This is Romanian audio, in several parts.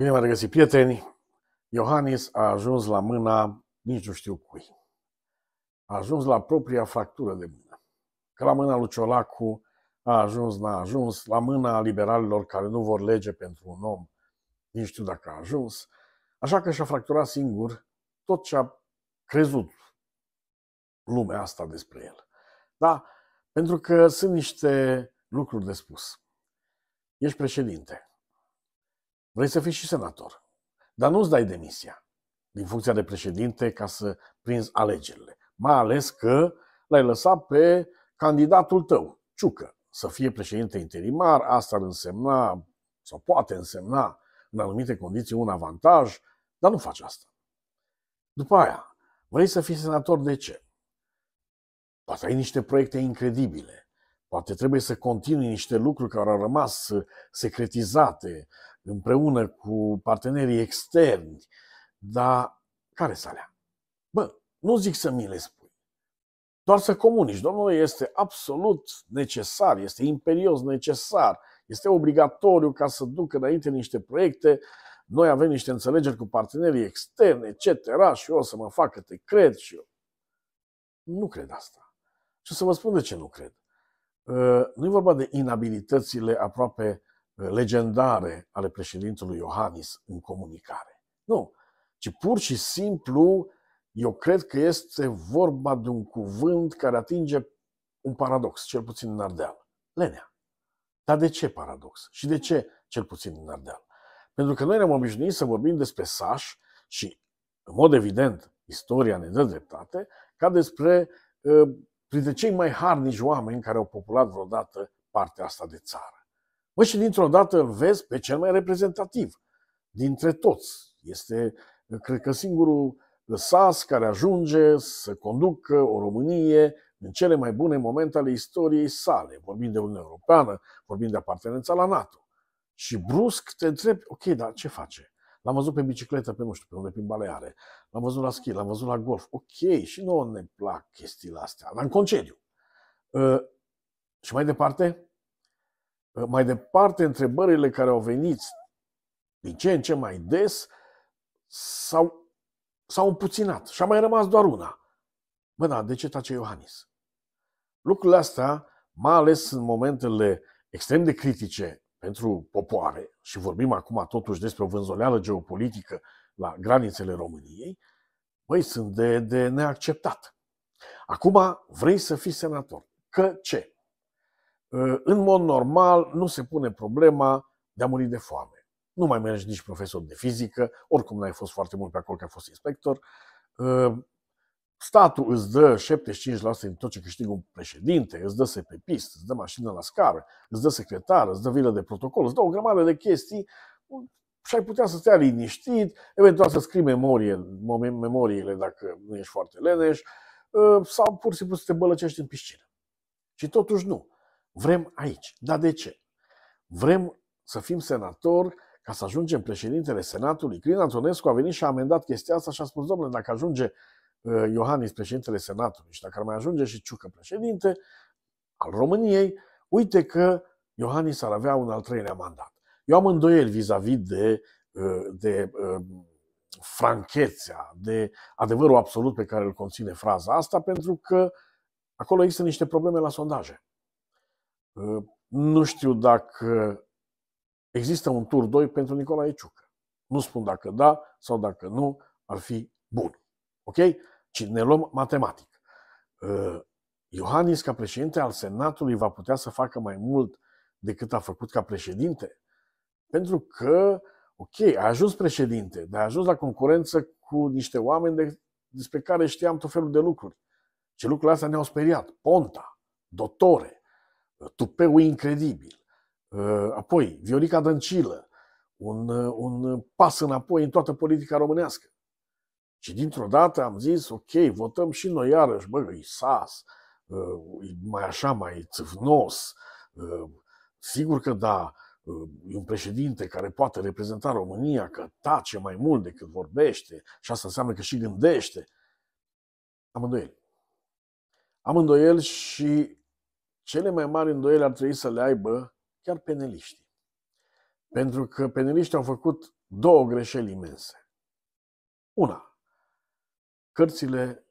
Bine v-am regăsit, prieteni! Iohannis a ajuns la mâna nici nu știu cui. A ajuns la propria fractură de mână. Că la mâna lui Ciolacu a ajuns, n-a ajuns, la mâna liberalilor care nu vor lege pentru un om, nici știu dacă a ajuns. Așa că și-a fracturat singur tot ce a crezut lumea asta despre el. Da? Pentru că sunt niște lucruri de spus. Ești președinte, Vrei să fii și senator, dar nu-ți dai demisia din funcția de președinte ca să prinzi alegerile. Mai ales că l-ai lăsat pe candidatul tău, Ciucă, să fie președinte interimar, asta ar însemna sau poate însemna în anumite condiții un avantaj, dar nu faci asta. După aia, vrei să fii senator de ce? Poate ai niște proiecte incredibile, poate trebuie să continui niște lucruri care au rămas secretizate, împreună cu partenerii externi, dar care să alea? Bă, nu zic să mi le spui, doar să comunici. Domnule, este absolut necesar, este imperios necesar, este obligatoriu ca să duc înainte niște proiecte, noi avem niște înțelegeri cu partenerii externi, etc. și eu o să mă fac că te cred și eu. Nu cred asta. Și o să vă spun de ce nu cred. Ă, nu e vorba de inabilitățile aproape legendare ale președintelui Iohannis în comunicare. Nu, ci pur și simplu eu cred că este vorba de un cuvânt care atinge un paradox, cel puțin în Ardeal. Lenea. Dar de ce paradox? Și de ce cel puțin în Ardeal? Pentru că noi ne-am obișnuit să vorbim despre Saș și, în mod evident, istoria ne dă dreptate, ca despre ă, printre cei mai harnici oameni care au populat vreodată partea asta de țară. Bă, păi și dintr-o dată îl vezi pe cel mai reprezentativ dintre toți. Este, cred că, singurul SAS care ajunge să conducă o Românie în cele mai bune momente ale istoriei sale. Vorbim de Uniunea Europeană, vorbim de apartenența la NATO. Și brusc te întrebi, ok, dar ce face? L-am văzut pe bicicletă pe nu știu, pe unde, prin Baleare. L-am văzut la schi, l-am văzut la golf. Ok, și nouă ne plac chestiile astea, dar în concediu. Uh, și mai departe, Ă, mai departe, întrebările care au venit din ce în ce mai des s-au, s-au împuținat și a mai rămas doar una. Bă, da, de ce tace Iohannis? Lucrurile astea, mai ales în momentele extrem de critice pentru popoare, și vorbim acum totuși despre o vânzoleală geopolitică la granițele României, băi, sunt de, de neacceptat. Acum vrei să fii senator. Că ce? Uh, în mod normal nu se pune problema de a muri de foame. Nu mai mergi nici profesor de fizică, oricum n-ai fost foarte mult pe acolo că ai fost inspector. Uh, statul îți dă 75% din tot ce câștigă un președinte, îți dă pist, îți dă mașină la scară, îți dă secretar, îți dă vilă de protocol, îți dă o grămadă de chestii și ai putea să stea liniștit, eventual să scrii memorie, memoriile dacă nu ești foarte leneș, uh, sau pur și simplu să te bălăcești în piscină. Și totuși nu. Vrem aici. Dar de ce? Vrem să fim senatori ca să ajungem președintele Senatului. Crin Antonescu a venit și a amendat chestia asta și a spus, domnule, dacă ajunge uh, Iohannis președintele Senatului și dacă ar mai ajunge și Ciucă președinte al României, uite că Iohannis ar avea un al treilea mandat. Eu am îndoieli vis-a-vis de, uh, de um, franchețea, de adevărul absolut pe care îl conține fraza asta, pentru că acolo există niște probleme la sondaje. Ă, nu știu dacă există un tur 2 pentru Nicolae Ciucă. Nu spun dacă da sau dacă nu, ar fi bun. Ok? Ci ne luăm matematic. Ă, Iohannis, ca președinte al Senatului, va putea să facă mai mult decât a făcut ca președinte? Pentru că, ok, a ajuns președinte, dar a ajuns la concurență cu niște oameni de, despre care știam tot felul de lucruri. Și lucrurile astea ne-au speriat. Ponta, Dotore, tupeu incredibil. Uh, apoi, Viorica Dăncilă, un, uh, un pas înapoi în toată politica românească. Și dintr-o dată am zis, ok, votăm și noi iarăși, bă, e sas, uh, e mai așa, mai țâvnos, sigur că da, e un președinte care poate reprezenta România, că tace mai mult decât vorbește și asta înseamnă că și gândește. Amândoi el. Amândoi el și cele mai mari îndoieli ar trebui să le aibă chiar peneliștii. Pentru că peneliștii au făcut două greșeli imense. Una, cărțile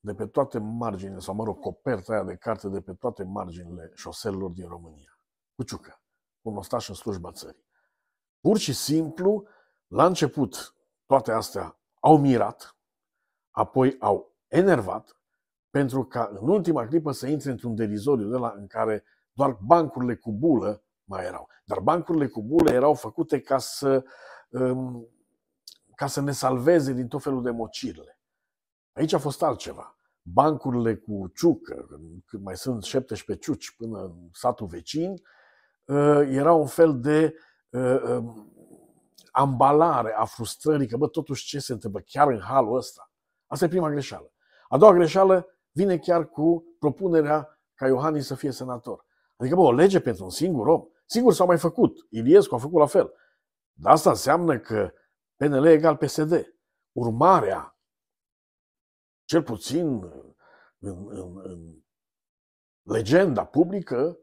de pe toate marginile, sau mă rog, coperta aia de carte de pe toate marginile șoselelor din România. Cu ciucă, un ostaș în slujba țării. Pur și simplu, la început, toate astea au mirat, apoi au enervat pentru ca în ultima clipă să intre într-un derizoriu de la în care doar bancurile cu bulă mai erau. Dar bancurile cu bulă erau făcute ca să, um, ca să ne salveze din tot felul de mocirile. Aici a fost altceva. Bancurile cu ciucă, când mai sunt 17 ciuci până în satul vecin, uh, era un fel de uh, um, ambalare a frustrării că, bă, totuși ce se întâmplă chiar în halul ăsta. Asta e prima greșeală. A doua greșeală, vine chiar cu propunerea ca Iohannis să fie senator. Adică, bă, o lege pentru un singur om. Sigur s-a mai făcut. Iliescu a făcut la fel. Dar asta înseamnă că PNL egal PSD. Urmarea, cel puțin în, în, în legenda publică,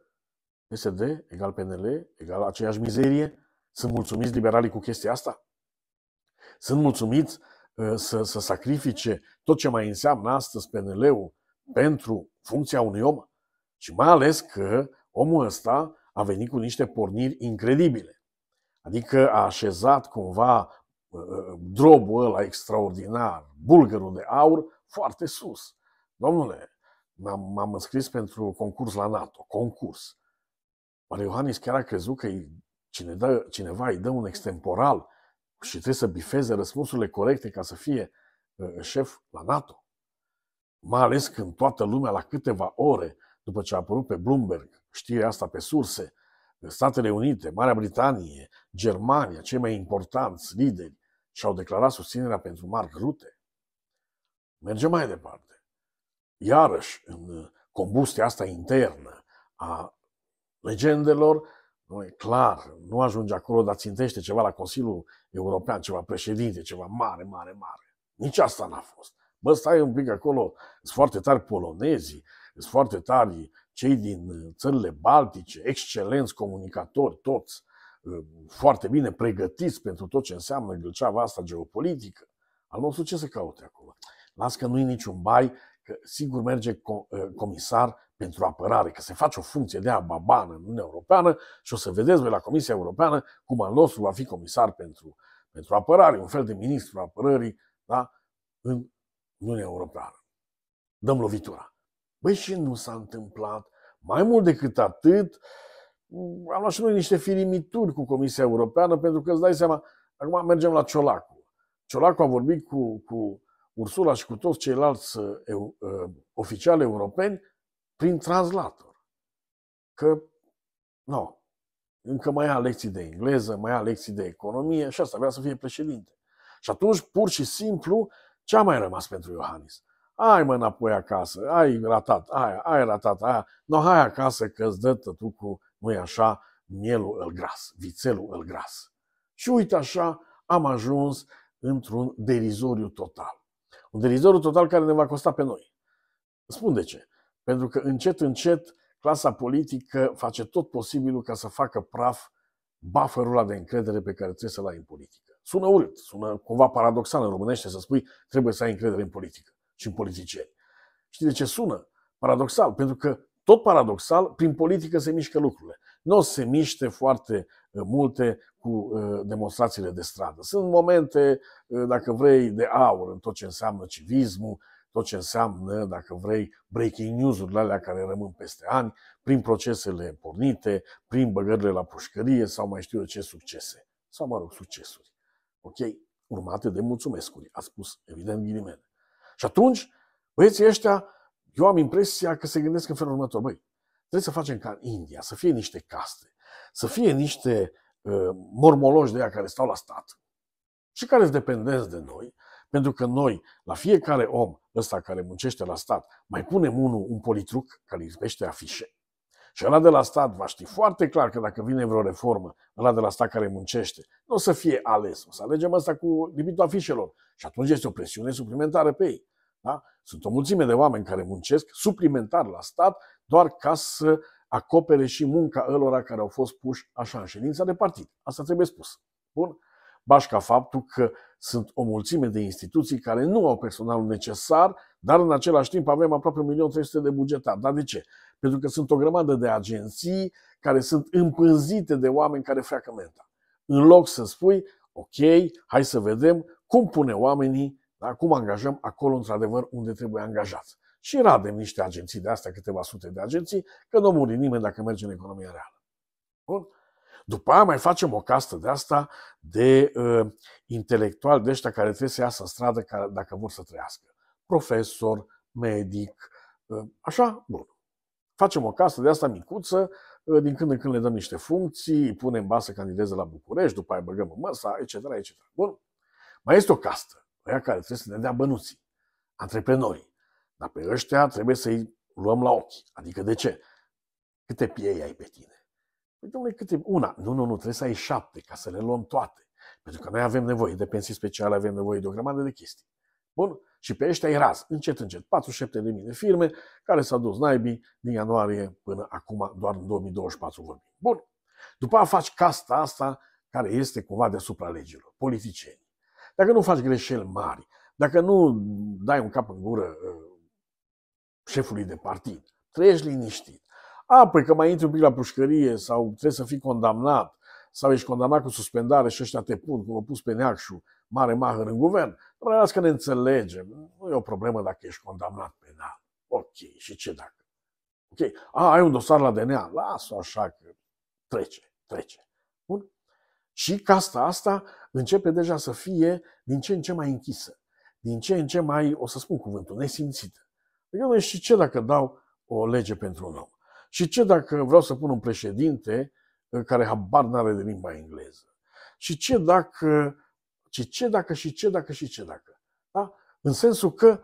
PSD egal PNL egal aceeași mizerie. Sunt mulțumiți liberalii cu chestia asta? Sunt mulțumiți Uh, să, să sacrifice tot ce mai înseamnă astăzi PNL-ul pentru funcția unui om, ci mai ales că omul ăsta a venit cu niște porniri incredibile. Adică a așezat cumva uh, uh, drobul ăla extraordinar, bulgărul de aur, foarte sus. Domnule, m-am, înscris pentru concurs la NATO, concurs. Oare Iohannis chiar a crezut că cineva îi dă un extemporal și trebuie să bifeze răspunsurile corecte ca să fie uh, șef la NATO. Mai ales când toată lumea la câteva ore după ce a apărut pe Bloomberg, știrea asta pe surse, uh, Statele Unite, Marea Britanie, Germania, cei mai importanți lideri, și-au declarat susținerea pentru Mark Rutte. Mergem mai departe. Iarăși, în uh, combustia asta internă a legendelor, nu e clar, nu ajunge acolo, dar țintește ceva la Consiliul European, ceva președinte, ceva mare, mare, mare. Nici asta n-a fost. Bă, stai un pic acolo, sunt foarte tari polonezii, sunt foarte tari cei din țările baltice, excelenți comunicatori, toți ă, foarte bine pregătiți pentru tot ce înseamnă gâlceava asta geopolitică. Al nostru ce să caute acolo? Las că nu-i niciun bai, că sigur merge ă, comisar pentru apărare, că se face o funcție de babană în Uniunea Europeană și o să vedeți voi la Comisia Europeană cum al nostru va fi comisar pentru, pentru apărare, un fel de ministru apărării da? în Uniunea Europeană. Dăm lovitura. Băi, și nu s-a întâmplat. Mai mult decât atât, am luat și noi niște firimituri cu Comisia Europeană, pentru că îți dai seama, acum mergem la Ciolacu. Ciolacu a vorbit cu, cu Ursula și cu toți ceilalți uh, uh, oficiali europeni prin translator. Că, nu, încă mai ia lecții de engleză, mai ia lecții de economie și asta avea să fie președinte. Și atunci, pur și simplu, ce a mai rămas pentru Iohannis? Ai mă înapoi acasă, ai ratat aia, ai ratat aia, no, hai acasă că îți dă tătucul, nu așa, mielul îl gras, vițelul îl gras. Și uite așa am ajuns într-un derizoriu total. Un derizoriu total care ne va costa pe noi. Spun de ce. Pentru că încet, încet, clasa politică face tot posibilul ca să facă praf bufferul ăla de încredere pe care trebuie să-l ai în politică. Sună urât, sună cumva paradoxal în românește să spui trebuie să ai încredere în politică și în politicieni. Știi de ce sună? Paradoxal, pentru că tot paradoxal, prin politică se mișcă lucrurile. Nu se miște foarte uh, multe cu uh, demonstrațiile de stradă. Sunt momente, uh, dacă vrei, de aur în tot ce înseamnă civismul, tot ce înseamnă, dacă vrei, breaking news-urile alea care rămân peste ani, prin procesele pornite, prin băgările la pușcărie sau mai știu eu ce succese. Sau, mă rog, succesuri. Ok? Urmate de mulțumescuri, a spus, evident, ghilimele. Și atunci, băieții ăștia, eu am impresia că se gândesc în felul următor. Băi, trebuie să facem ca în India, să fie niște caste, să fie niște uh, mormoloși de ea care stau la stat și care sunt dependenți de noi, pentru că noi, la fiecare om ăsta care muncește la stat, mai punem unul un politruc care lipește afișe. Și ăla de la stat va ști foarte clar că dacă vine vreo reformă, ăla de la stat care muncește, nu o să fie ales. O să alegem asta cu limitul afișelor. Și atunci este o presiune suplimentară pe ei. Da? Sunt o mulțime de oameni care muncesc suplimentar la stat doar ca să acopere și munca ălora care au fost puși așa în ședința de partid. Asta trebuie spus. Bun? bașca faptul că sunt o mulțime de instituții care nu au personalul necesar, dar în același timp avem aproape 1.300.000 de bugetari. Dar de ce? Pentru că sunt o grămadă de agenții care sunt împânzite de oameni care freacă menta. În loc să spui, ok, hai să vedem cum pune oamenii, da, cum angajăm acolo într-adevăr unde trebuie angajați. Și radem niște agenții de astea, câteva sute de agenții, că nu muri nimeni dacă merge în economia reală. Bun? După aia mai facem o castă de asta de uh, intelectuali de ăștia care trebuie să iasă în stradă care, dacă vor să trăiască. Profesor, medic, uh, așa, bun. Facem o castă de asta micuță, uh, din când în când le dăm niște funcții, îi punem ba să candideze la București, după aia băgăm în măsa, etc., etc. Bun. Mai este o castă, aia care trebuie să ne dea bănuții, antreprenorii. Dar pe ăștia trebuie să-i luăm la ochi. Adică de ce? Câte piei ai pe tine? Păi, domnule, câte? Una. Nu, nu, nu, trebuie să ai șapte ca să le luăm toate. Pentru că noi avem nevoie de pensii speciale, avem nevoie de o grămadă de chestii. Bun? Și pe ăștia îi raz, încet, încet, 47 de mii de firme care s-au dus naibii din ianuarie până acum, doar în 2024 vorbim. Bun. După a faci casta asta care este cumva deasupra legilor, politicieni. Dacă nu faci greșeli mari, dacă nu dai un cap în gură uh, șefului de partid, trăiești liniștit a, păi că mai intri un pic la pușcărie sau trebuie să fii condamnat sau ești condamnat cu suspendare și ăștia te pun, cum au pus pe Neacșu, mare mahăr în guvern. Vreau că ne înțelegem. Nu e o problemă dacă ești condamnat penal. Ok, și ce dacă? Ok, a, ai un dosar la DNA, las-o așa că trece, trece. Bun? Și casta asta începe deja să fie din ce în ce mai închisă, din ce în ce mai, o să spun cuvântul, nesimțită. Adică nu știu ce dacă dau o lege pentru un om. Și ce dacă vreau să pun un președinte uh, care habar n-are de limba engleză? Și ce dacă, și ce dacă, și ce dacă, și ce dacă? Da? În sensul că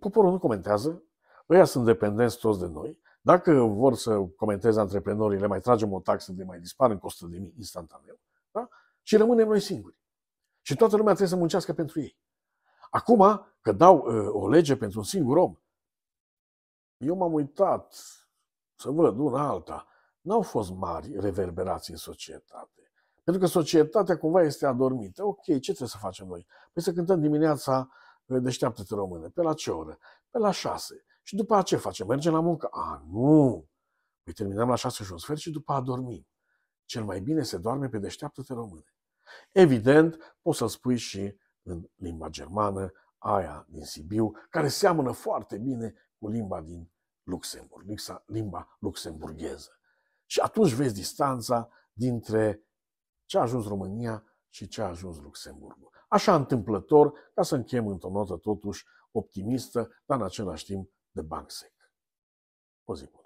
poporul nu comentează, ăia sunt dependenți toți de noi, dacă vor să comenteze antreprenorii, le mai tragem o taxă, de mai dispar în costă de mii instantaneu, da? și rămânem noi singuri. Și toată lumea trebuie să muncească pentru ei. Acum, că dau uh, o lege pentru un singur om, eu m-am uitat să văd una alta, n-au fost mari reverberații în societate. Pentru că societatea cumva este adormită. Ok, ce trebuie să facem noi? Păi să cântăm dimineața eh, Deșteaptă-te române. Pe la ce oră? Pe la șase. Și după aceea ce facem? Mergem la muncă? A, nu! Păi terminăm la șase și un sfert și după adormim. Cel mai bine se doarme pe Deșteaptă-te române. Evident, poți să-l spui și în limba germană, aia din Sibiu, care seamănă foarte bine cu limba din Luxemburg, limba luxemburgheză. Și atunci vezi distanța dintre ce a ajuns România și ce a ajuns Luxemburgul. Așa întâmplător, ca să închem într-o notă totuși optimistă, dar în același timp de bancsec. O zi bună!